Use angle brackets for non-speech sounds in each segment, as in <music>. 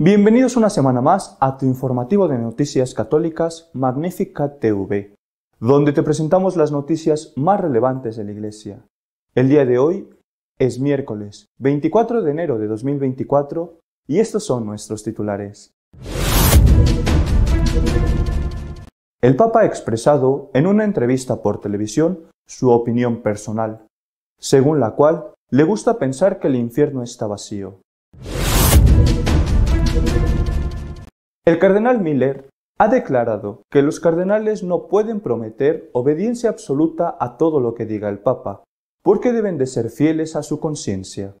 Bienvenidos una semana más a tu informativo de noticias católicas Magnífica TV, donde te presentamos las noticias más relevantes de la Iglesia. El día de hoy es miércoles 24 de enero de 2024 y estos son nuestros titulares. El Papa ha expresado en una entrevista por televisión su opinión personal, según la cual le gusta pensar que el infierno está vacío El cardenal Miller ha declarado que los cardenales no pueden prometer obediencia absoluta a todo lo que diga el Papa, porque deben de ser fieles a su conciencia.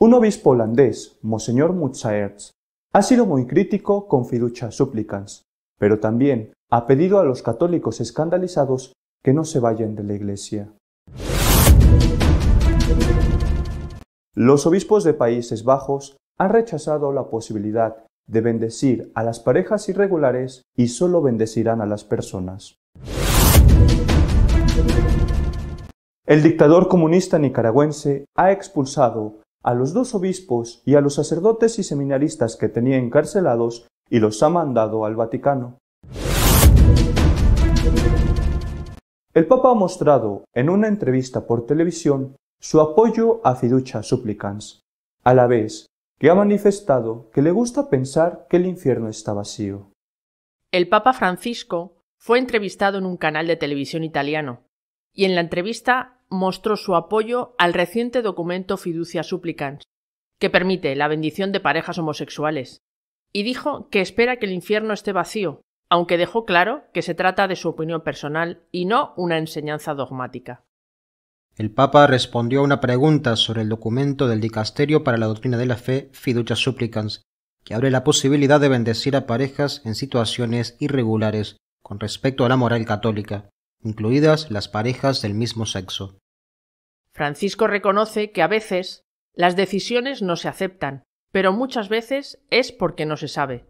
Un obispo holandés, Monseñor Mutsaerts, ha sido muy crítico con fiducia supplicans, pero también ha pedido a los católicos escandalizados que no se vayan de la Iglesia. Los obispos de Países Bajos han rechazado la posibilidad de bendecir a las parejas irregulares y solo bendecirán a las personas. El dictador comunista nicaragüense ha expulsado a los dos obispos y a los sacerdotes y seminaristas que tenía encarcelados y los ha mandado al Vaticano. El Papa ha mostrado en una entrevista por televisión su apoyo a Fiducia Supplicans. A la vez, que ha manifestado que le gusta pensar que el infierno está vacío. El Papa Francisco fue entrevistado en un canal de televisión italiano y en la entrevista mostró su apoyo al reciente documento Fiducia Supplicans, que permite la bendición de parejas homosexuales, y dijo que espera que el infierno esté vacío, aunque dejó claro que se trata de su opinión personal y no una enseñanza dogmática el Papa respondió a una pregunta sobre el documento del Dicasterio para la Doctrina de la Fe, Fiducia Supplicans, que abre la posibilidad de bendecir a parejas en situaciones irregulares con respecto a la moral católica, incluidas las parejas del mismo sexo. Francisco reconoce que a veces las decisiones no se aceptan, pero muchas veces es porque no se sabe.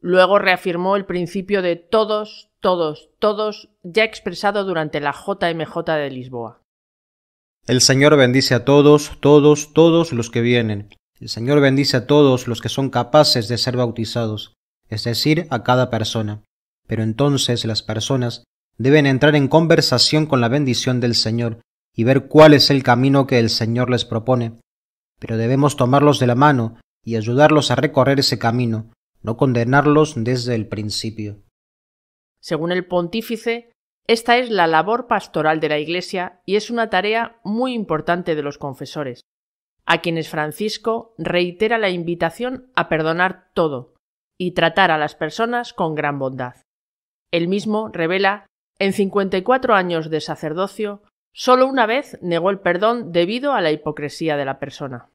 Luego reafirmó el principio de todos, todos, todos ya expresado durante la JMJ de Lisboa. El Señor bendice a todos, todos, todos los que vienen. El Señor bendice a todos los que son capaces de ser bautizados, es decir, a cada persona. Pero entonces las personas deben entrar en conversación con la bendición del Señor y ver cuál es el camino que el Señor les propone. Pero debemos tomarlos de la mano y ayudarlos a recorrer ese camino, no condenarlos desde el principio. Según el pontífice, esta es la labor pastoral de la Iglesia y es una tarea muy importante de los confesores, a quienes Francisco reitera la invitación a perdonar todo y tratar a las personas con gran bondad. Él mismo revela, en 54 años de sacerdocio, solo una vez negó el perdón debido a la hipocresía de la persona.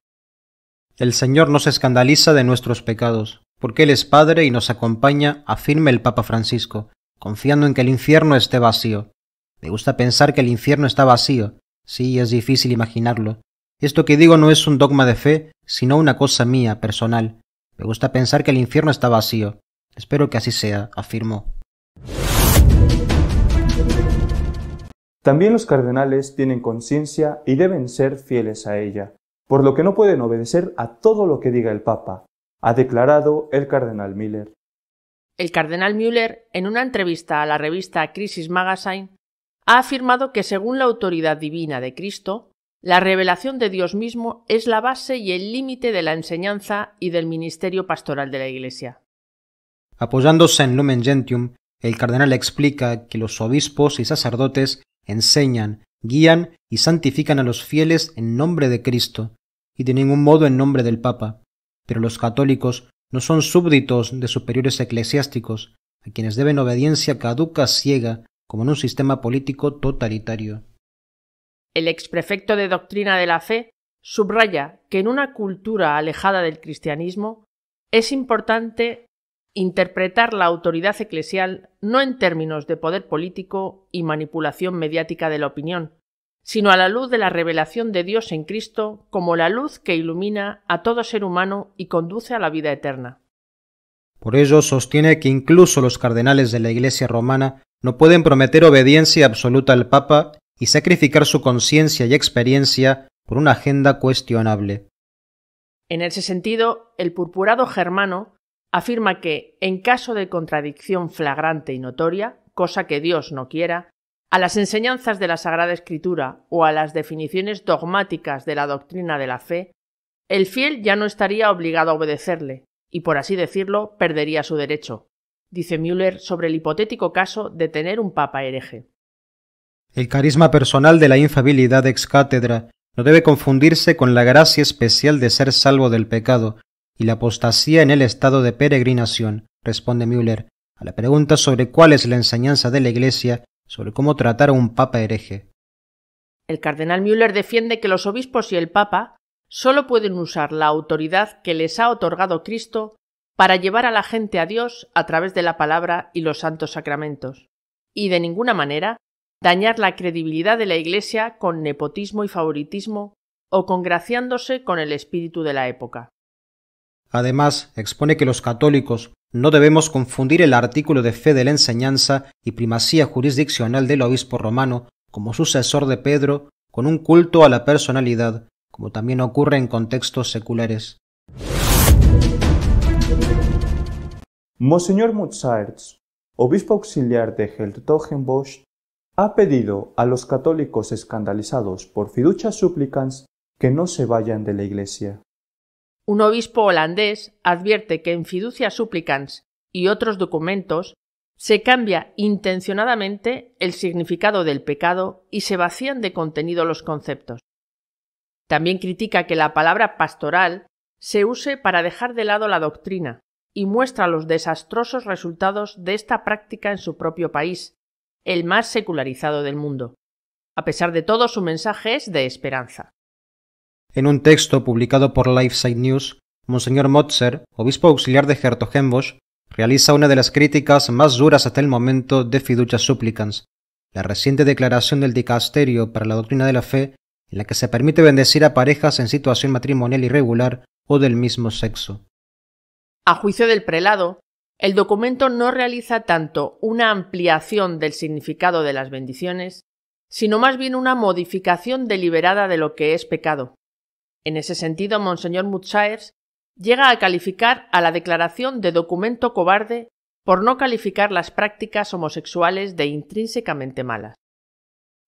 El Señor nos escandaliza de nuestros pecados, porque Él es Padre y nos acompaña, afirma el Papa Francisco, confiando en que el infierno esté vacío. Me gusta pensar que el infierno está vacío. Sí, es difícil imaginarlo. Esto que digo no es un dogma de fe, sino una cosa mía, personal. Me gusta pensar que el infierno está vacío. Espero que así sea, afirmó. También los cardenales tienen conciencia y deben ser fieles a ella, por lo que no pueden obedecer a todo lo que diga el Papa, ha declarado el cardenal Miller. El cardenal Müller, en una entrevista a la revista Crisis Magazine, ha afirmado que según la autoridad divina de Cristo, la revelación de Dios mismo es la base y el límite de la enseñanza y del ministerio pastoral de la Iglesia. Apoyándose en Lumen Gentium, el cardenal explica que los obispos y sacerdotes enseñan, guían y santifican a los fieles en nombre de Cristo, y de ningún modo en nombre del Papa, pero los católicos no son súbditos de superiores eclesiásticos, a quienes deben obediencia caduca ciega, como en un sistema político totalitario. El exprefecto de Doctrina de la Fe subraya que en una cultura alejada del cristianismo es importante interpretar la autoridad eclesial no en términos de poder político y manipulación mediática de la opinión, sino a la luz de la revelación de Dios en Cristo como la luz que ilumina a todo ser humano y conduce a la vida eterna. Por ello sostiene que incluso los cardenales de la Iglesia romana no pueden prometer obediencia absoluta al Papa y sacrificar su conciencia y experiencia por una agenda cuestionable. En ese sentido, el purpurado germano afirma que, en caso de contradicción flagrante y notoria, cosa que Dios no quiera, a las enseñanzas de la Sagrada Escritura o a las definiciones dogmáticas de la doctrina de la fe, el fiel ya no estaría obligado a obedecerle, y por así decirlo, perdería su derecho, dice Müller sobre el hipotético caso de tener un papa hereje. El carisma personal de la infabilidad ex cátedra no debe confundirse con la gracia especial de ser salvo del pecado y la apostasía en el estado de peregrinación, responde Müller a la pregunta sobre cuál es la enseñanza de la Iglesia sobre cómo tratar a un papa hereje. El cardenal Müller defiende que los obispos y el papa solo pueden usar la autoridad que les ha otorgado Cristo para llevar a la gente a Dios a través de la palabra y los santos sacramentos, y de ninguna manera dañar la credibilidad de la Iglesia con nepotismo y favoritismo o congraciándose con el espíritu de la época. Además, expone que los católicos no debemos confundir el artículo de fe de la enseñanza y primacía jurisdiccional del obispo romano como sucesor de Pedro con un culto a la personalidad, como también ocurre en contextos seculares. Monseñor Mozart, obispo auxiliar de Heldtogenbosch, ha pedido a los católicos escandalizados por fiducia súplicas que no se vayan de la Iglesia. Un obispo holandés advierte que en fiducia supplicans y otros documentos se cambia intencionadamente el significado del pecado y se vacían de contenido los conceptos. También critica que la palabra pastoral se use para dejar de lado la doctrina y muestra los desastrosos resultados de esta práctica en su propio país, el más secularizado del mundo. A pesar de todo, su mensaje es de esperanza. En un texto publicado por LifeSite News, Monseñor Motzer, obispo auxiliar de Gertogenbosch, realiza una de las críticas más duras hasta el momento de Fiducia Supplicans, la reciente declaración del Dicasterio para la Doctrina de la Fe, en la que se permite bendecir a parejas en situación matrimonial irregular o del mismo sexo. A juicio del prelado, el documento no realiza tanto una ampliación del significado de las bendiciones, sino más bien una modificación deliberada de lo que es pecado. En ese sentido, Monseñor Mutsaers llega a calificar a la declaración de documento cobarde por no calificar las prácticas homosexuales de intrínsecamente malas.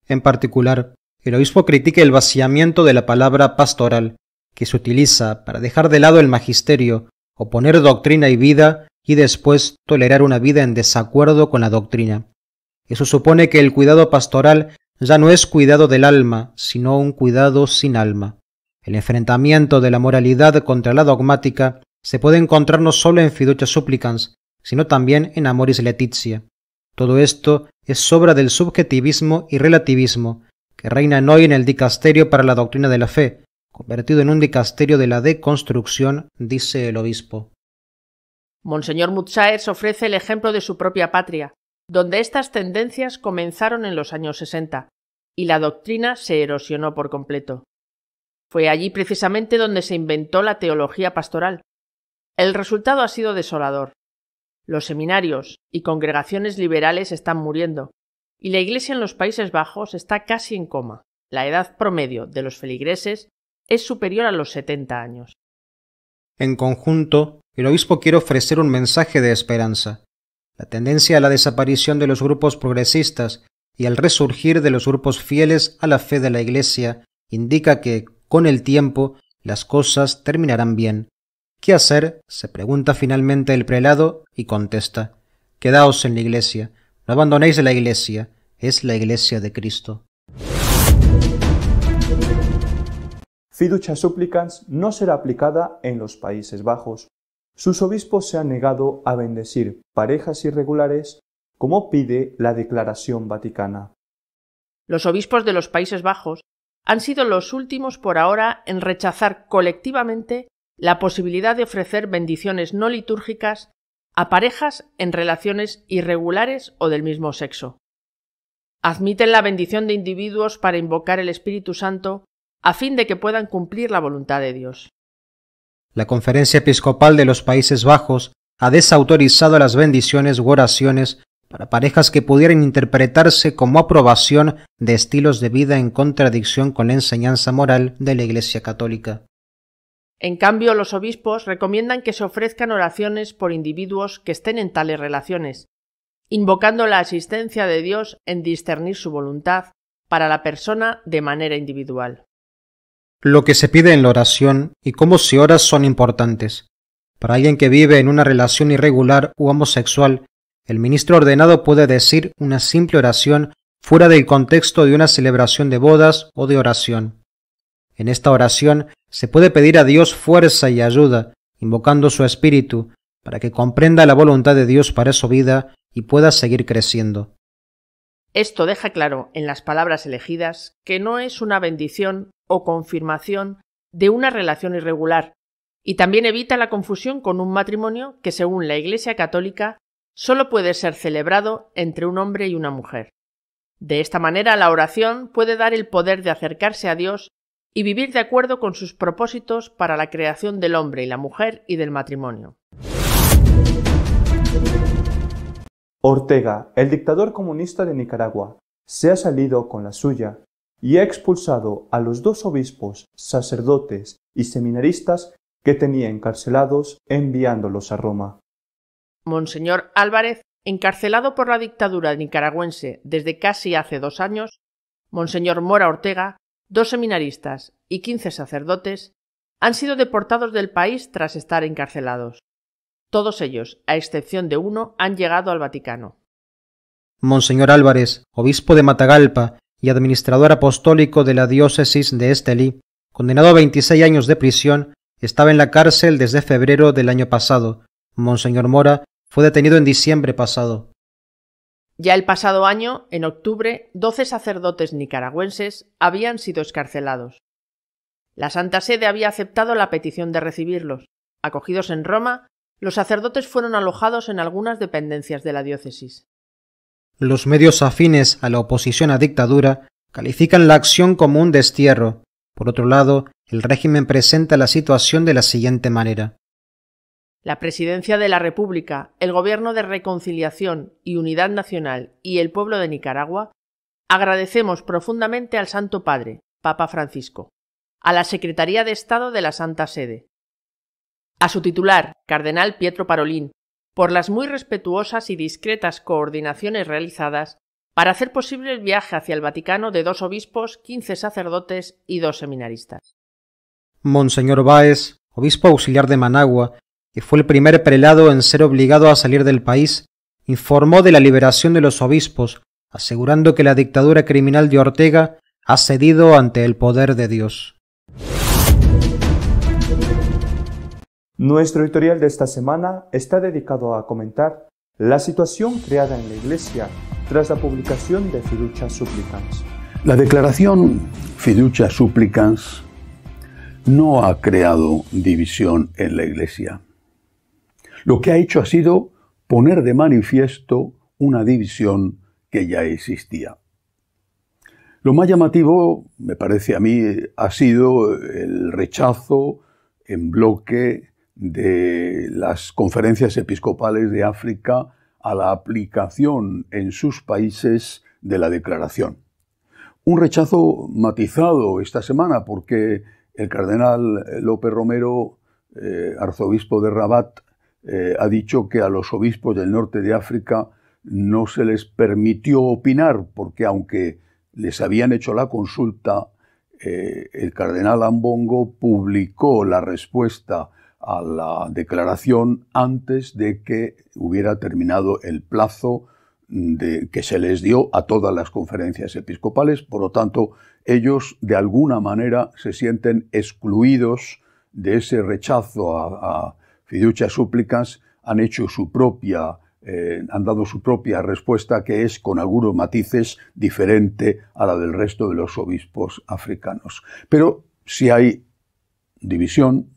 En particular, el obispo critica el vaciamiento de la palabra pastoral, que se utiliza para dejar de lado el magisterio, oponer doctrina y vida y después tolerar una vida en desacuerdo con la doctrina. Eso supone que el cuidado pastoral ya no es cuidado del alma, sino un cuidado sin alma. El enfrentamiento de la moralidad contra la dogmática se puede encontrar no solo en Fiducia Supplicans, sino también en Amoris Letizia. Todo esto es obra del subjetivismo y relativismo que reinan hoy en el dicasterio para la doctrina de la fe, convertido en un dicasterio de la deconstrucción, dice el obispo. Monseñor Mutsáez ofrece el ejemplo de su propia patria, donde estas tendencias comenzaron en los años sesenta y la doctrina se erosionó por completo. Fue allí precisamente donde se inventó la teología pastoral. El resultado ha sido desolador. Los seminarios y congregaciones liberales están muriendo, y la Iglesia en los Países Bajos está casi en coma. La edad promedio de los feligreses es superior a los 70 años. En conjunto, el obispo quiere ofrecer un mensaje de esperanza. La tendencia a la desaparición de los grupos progresistas y al resurgir de los grupos fieles a la fe de la Iglesia indica que, con el tiempo las cosas terminarán bien. ¿Qué hacer? se pregunta finalmente el prelado y contesta Quedaos en la iglesia, no abandonéis la iglesia, es la iglesia de Cristo. Fiducia supplicans no será aplicada en los Países Bajos. Sus obispos se han negado a bendecir parejas irregulares como pide la Declaración Vaticana. Los obispos de los Países Bajos han sido los últimos por ahora en rechazar colectivamente la posibilidad de ofrecer bendiciones no litúrgicas a parejas en relaciones irregulares o del mismo sexo. Admiten la bendición de individuos para invocar el Espíritu Santo a fin de que puedan cumplir la voluntad de Dios. La Conferencia Episcopal de los Países Bajos ha desautorizado las bendiciones u oraciones para parejas que pudieran interpretarse como aprobación de estilos de vida en contradicción con la enseñanza moral de la Iglesia Católica. En cambio, los obispos recomiendan que se ofrezcan oraciones por individuos que estén en tales relaciones, invocando la asistencia de Dios en discernir su voluntad para la persona de manera individual. Lo que se pide en la oración y cómo se ora son importantes. Para alguien que vive en una relación irregular u homosexual, el ministro ordenado puede decir una simple oración fuera del contexto de una celebración de bodas o de oración. En esta oración se puede pedir a Dios fuerza y ayuda, invocando su espíritu, para que comprenda la voluntad de Dios para su vida y pueda seguir creciendo. Esto deja claro en las palabras elegidas que no es una bendición o confirmación de una relación irregular, y también evita la confusión con un matrimonio que, según la Iglesia Católica, solo puede ser celebrado entre un hombre y una mujer. De esta manera la oración puede dar el poder de acercarse a Dios y vivir de acuerdo con sus propósitos para la creación del hombre y la mujer y del matrimonio. Ortega, el dictador comunista de Nicaragua, se ha salido con la suya y ha expulsado a los dos obispos, sacerdotes y seminaristas que tenía encarcelados enviándolos a Roma. Monseñor Álvarez, encarcelado por la dictadura nicaragüense desde casi hace dos años, Monseñor Mora Ortega, dos seminaristas y quince sacerdotes, han sido deportados del país tras estar encarcelados. Todos ellos, a excepción de uno, han llegado al Vaticano. Monseñor Álvarez, obispo de Matagalpa y administrador apostólico de la diócesis de Estelí, condenado a 26 años de prisión, estaba en la cárcel desde febrero del año pasado. Monseñor Mora fue detenido en diciembre pasado. Ya el pasado año, en octubre, doce sacerdotes nicaragüenses habían sido escarcelados. La Santa Sede había aceptado la petición de recibirlos. Acogidos en Roma, los sacerdotes fueron alojados en algunas dependencias de la diócesis. Los medios afines a la oposición a dictadura califican la acción como un destierro. Por otro lado, el régimen presenta la situación de la siguiente manera. La Presidencia de la República, el Gobierno de Reconciliación y Unidad Nacional y el pueblo de Nicaragua agradecemos profundamente al Santo Padre, Papa Francisco, a la Secretaría de Estado de la Santa Sede, a su titular, Cardenal Pietro Parolín, por las muy respetuosas y discretas coordinaciones realizadas para hacer posible el viaje hacia el Vaticano de dos obispos, quince sacerdotes y dos seminaristas. Monseñor Báez, obispo auxiliar de Managua, que fue el primer prelado en ser obligado a salir del país, informó de la liberación de los obispos, asegurando que la dictadura criminal de Ortega ha cedido ante el poder de Dios. Nuestro editorial de esta semana está dedicado a comentar la situación creada en la Iglesia tras la publicación de Fiducia Supplicans. La declaración Fiducia Supplicans no ha creado división en la Iglesia lo que ha hecho ha sido poner de manifiesto una división que ya existía. Lo más llamativo, me parece a mí, ha sido el rechazo en bloque de las conferencias episcopales de África a la aplicación en sus países de la declaración. Un rechazo matizado esta semana porque el cardenal López Romero, eh, arzobispo de Rabat, eh, ha dicho que a los obispos del norte de África no se les permitió opinar, porque aunque les habían hecho la consulta, eh, el cardenal Ambongo publicó la respuesta a la declaración antes de que hubiera terminado el plazo de, que se les dio a todas las conferencias episcopales. Por lo tanto, ellos de alguna manera se sienten excluidos de ese rechazo a Fiduchas súplicas han hecho su propia, eh, han dado su propia respuesta que es con algunos matices diferente a la del resto de los obispos africanos. Pero si hay división,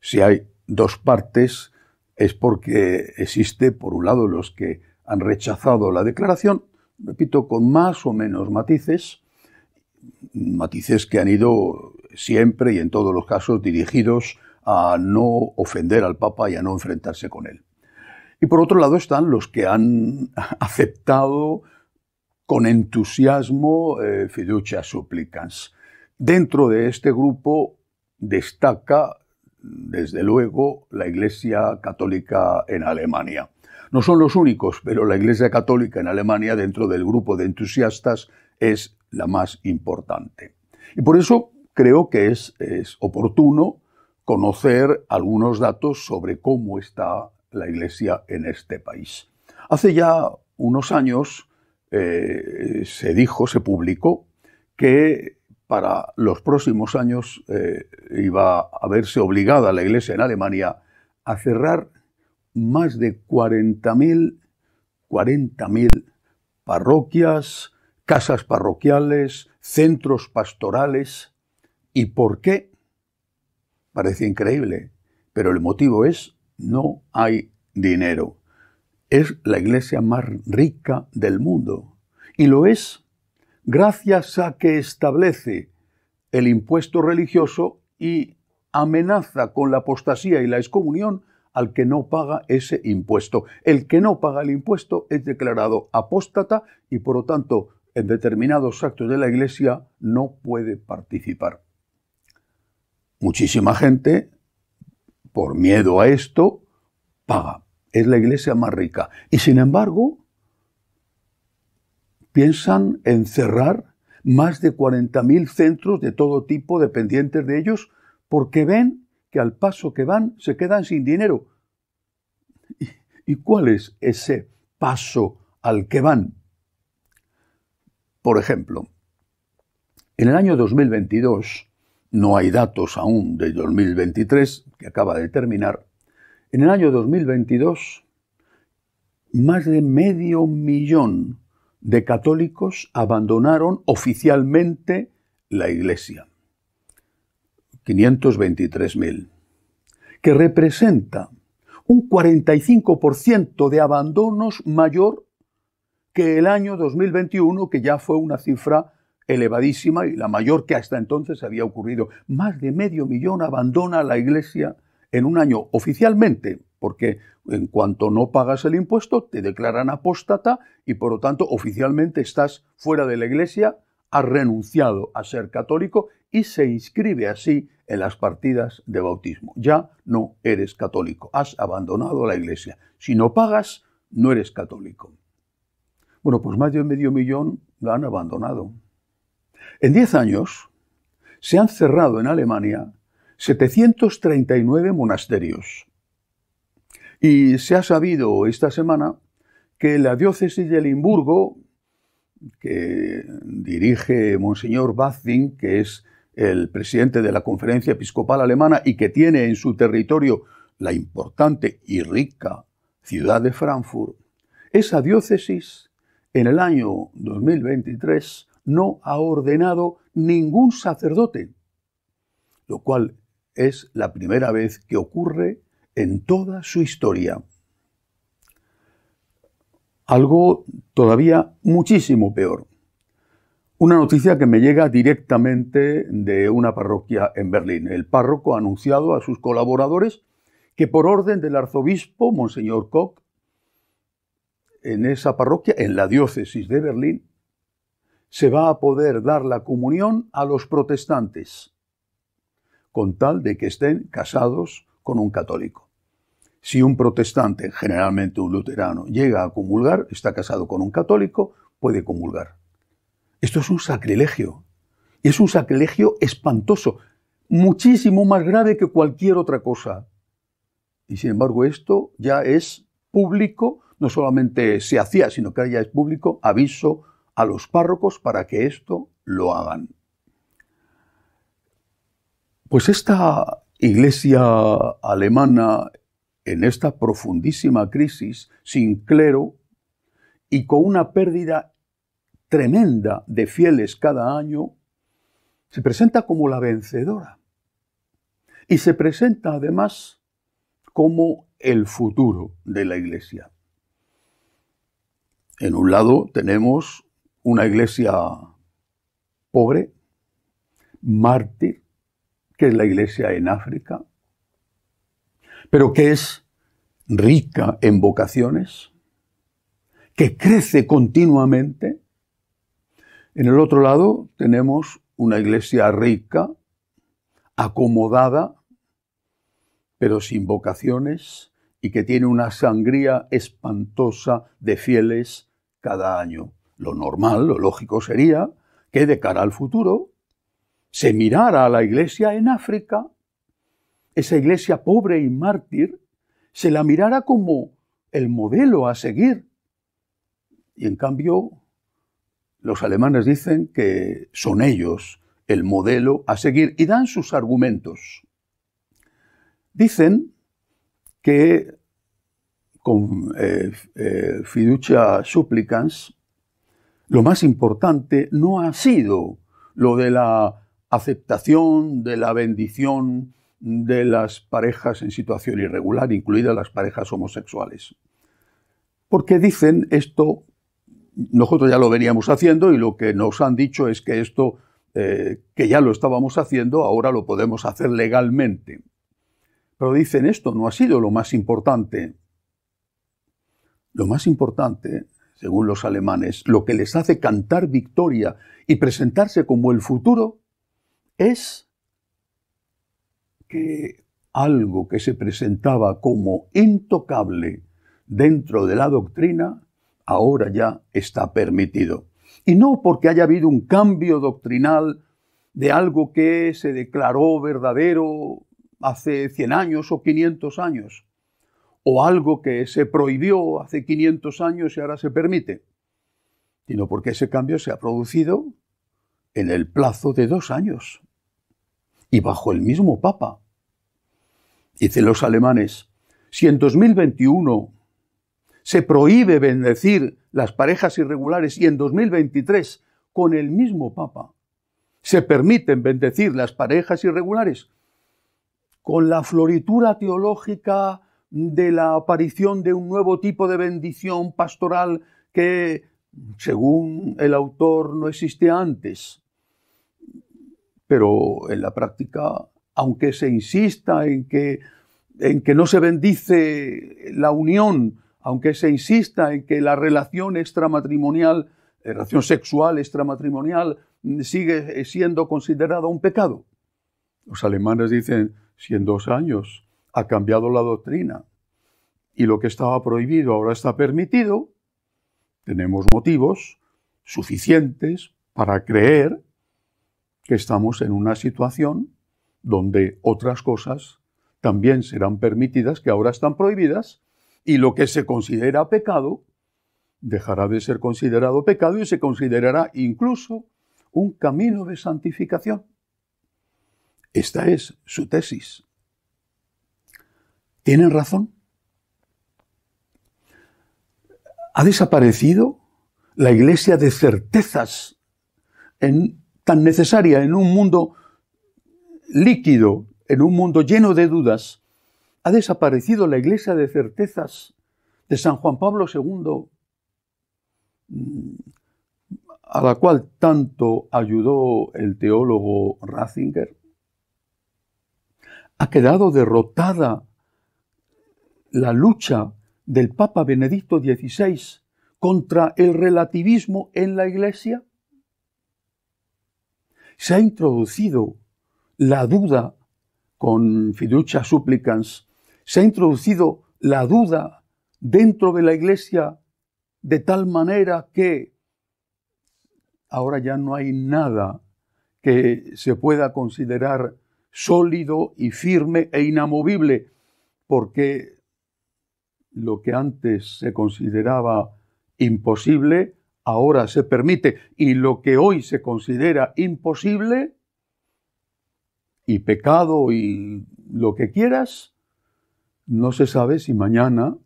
si hay dos partes, es porque existe, por un lado, los que han rechazado la declaración, repito, con más o menos matices, matices que han ido siempre y en todos los casos dirigidos a no ofender al Papa y a no enfrentarse con él. Y por otro lado están los que han <laughs> aceptado con entusiasmo eh, fiducia supplicans. Dentro de este grupo destaca, desde luego, la Iglesia Católica en Alemania. No son los únicos, pero la Iglesia Católica en Alemania, dentro del grupo de entusiastas, es la más importante. Y por eso creo que es, es oportuno conocer algunos datos sobre cómo está la Iglesia en este país. Hace ya unos años eh, se dijo, se publicó, que para los próximos años eh, iba a verse obligada la Iglesia en Alemania a cerrar más de 40.000 parroquias, casas parroquiales, centros pastorales. ¿Y por qué? Parece increíble, pero el motivo es no hay dinero. Es la iglesia más rica del mundo. Y lo es gracias a que establece el impuesto religioso y amenaza con la apostasía y la excomunión al que no paga ese impuesto. El que no paga el impuesto es declarado apóstata y por lo tanto en determinados actos de la Iglesia no puede participar muchísima gente, por miedo a esto, paga. Es la iglesia más rica. Y sin embargo, piensan en cerrar más de 40.000 centros de todo tipo dependientes de ellos porque ven que al paso que van se quedan sin dinero. ¿Y, cuál es ese paso al que van? Por ejemplo, en el año 2022, no hay datos aún de 2023, que acaba de terminar, en el año 2022 más de medio millón de católicos abandonaron oficialmente la Iglesia. 523.000, que representa un 45% de abandonos mayor que el año 2021, que ya fue una cifra elevadísima y la mayor que hasta entonces había ocurrido. Más de medio millón abandona la iglesia en un año oficialmente, porque en cuanto no pagas el impuesto te declaran apóstata y por lo tanto oficialmente estás fuera de la iglesia, has renunciado a ser católico y se inscribe así en las partidas de bautismo. Ya no eres católico, has abandonado la iglesia. Si no pagas, no eres católico. Bueno, pues más de medio millón la han abandonado. En 10 años se han cerrado en Alemania 739 monasterios. Y se ha sabido esta semana que la diócesis de Limburgo, que dirige Monseñor Bazin, que es el presidente de la Conferencia Episcopal Alemana y que tiene en su territorio la importante y rica ciudad de Frankfurt, esa diócesis en el año 2023 no ha ordenado ningún sacerdote, lo cual es la primera vez que ocurre en toda su historia. Algo todavía muchísimo peor. Una noticia que me llega directamente de una parroquia en Berlín. El párroco ha anunciado a sus colaboradores que por orden del arzobispo, Monseñor Koch, en esa parroquia, en la diócesis de Berlín, se va a poder dar la comunión a los protestantes, con tal de que estén casados con un católico. Si un protestante, generalmente un luterano, llega a comulgar, está casado con un católico, puede comulgar. Esto es un sacrilegio. es un sacrilegio espantoso, muchísimo más grave que cualquier otra cosa. Y sin embargo, esto ya es público, no solamente se hacía, sino que ya es público, aviso, a los párrocos para que esto lo hagan. Pues esta iglesia alemana, en esta profundísima crisis, sin clero y con una pérdida tremenda de fieles cada año, se presenta como la vencedora. Y se presenta además como el futuro de la iglesia. En un lado tenemos una iglesia pobre, mártir, que es la iglesia en África, pero que es rica en vocaciones, que crece continuamente. En el otro lado tenemos una iglesia rica, acomodada, pero sin vocaciones y que tiene una sangría espantosa de fieles cada año. Lo normal, lo lógico sería que de cara al futuro se mirara a la iglesia en África, esa iglesia pobre y mártir, se la mirara como el modelo a seguir. Y en cambio, los alemanes dicen que son ellos el modelo a seguir y dan sus argumentos. Dicen que con eh, eh, fiducia supplicans lo más importante no ha sido lo de la aceptación, de la bendición de las parejas en situación irregular, incluidas las parejas homosexuales. Porque dicen esto, nosotros ya lo veníamos haciendo y lo que nos han dicho es que esto, eh, que ya lo estábamos haciendo, ahora lo podemos hacer legalmente. Pero dicen esto no ha sido lo más importante. Lo más importante según los alemanes, lo que les hace cantar victoria y presentarse como el futuro es que algo que se presentaba como intocable dentro de la doctrina ahora ya está permitido. Y no porque haya habido un cambio doctrinal de algo que se declaró verdadero hace 100 años o 500 años o algo que se prohibió hace 500 años y ahora se permite, sino porque ese cambio se ha producido en el plazo de dos años y bajo el mismo Papa. Dicen los alemanes, si en 2021 se prohíbe bendecir las parejas irregulares y en 2023, con el mismo Papa, se permiten bendecir las parejas irregulares, con la floritura teológica de la aparición de un nuevo tipo de bendición pastoral que, según el autor, no existe antes. Pero en la práctica, aunque se insista en que, en que no se bendice la unión, aunque se insista en que la relación extramatrimonial, relación sexual extramatrimonial, sigue siendo considerada un pecado. Los alemanes dicen, si en dos años ha cambiado la doctrina y lo que estaba prohibido ahora está permitido, tenemos motivos suficientes para creer que estamos en una situación donde otras cosas también serán permitidas que ahora están prohibidas y lo que se considera pecado dejará de ser considerado pecado y se considerará incluso un camino de santificación. Esta es su tesis. ¿Tienen razón? ¿Ha desaparecido la iglesia de certezas tan necesaria en un mundo líquido, en un mundo lleno de dudas? ¿Ha desaparecido la iglesia de certezas de San Juan Pablo II, mm, a la cual tanto ayudó el teólogo Ratzinger? ¿Ha quedado derrotada la lucha del Papa Benedicto XVI contra el relativismo en la Iglesia? Se ha introducido la duda con fiducia supplicans, se ha introducido la duda dentro de la Iglesia de tal manera que ahora ya no hay nada que se pueda considerar sólido y firme e inamovible, porque lo que antes se consideraba imposible, ahora se permite, y lo que hoy se considera imposible, y pecado y lo que quieras, no se sabe si mañana,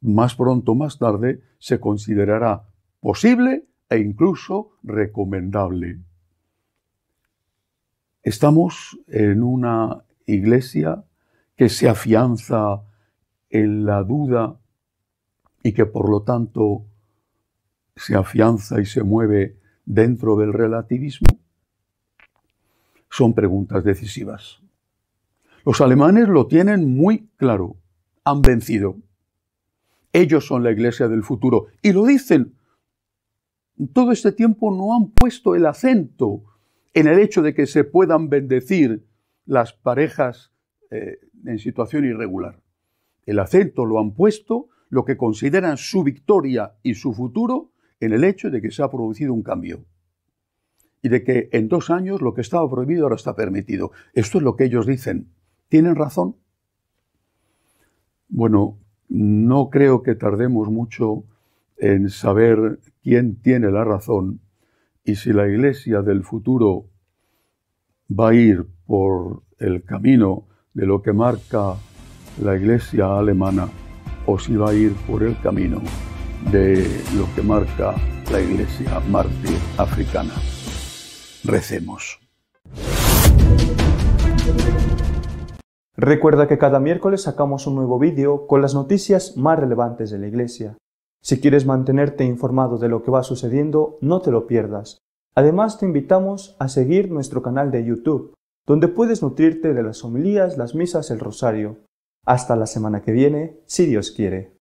más pronto, más tarde, se considerará posible e incluso recomendable. Estamos en una iglesia que se afianza en la duda y que por lo tanto se afianza y se mueve dentro del relativismo? Son preguntas decisivas. Los alemanes lo tienen muy claro, han vencido. Ellos son la iglesia del futuro y lo dicen. Todo este tiempo no han puesto el acento en el hecho de que se puedan bendecir las parejas eh, en situación irregular. El acento lo han puesto lo que consideran su victoria y su futuro en el hecho de que se ha producido un cambio y de que en dos años lo que estaba prohibido ahora está permitido. Esto es lo que ellos dicen. ¿Tienen razón? Bueno, no creo que tardemos mucho en saber quién tiene la razón y si la iglesia del futuro va a ir por el camino de lo que marca la iglesia alemana o si va a ir por el camino de lo que marca la iglesia mártir africana. Recemos. Recuerda que cada miércoles sacamos un nuevo vídeo con las noticias más relevantes de la iglesia. Si quieres mantenerte informado de lo que va sucediendo, no te lo pierdas. Además, te invitamos a seguir nuestro canal de YouTube, donde puedes nutrirte de las homilías, las misas, el rosario. Hasta la semana que viene, si Dios quiere.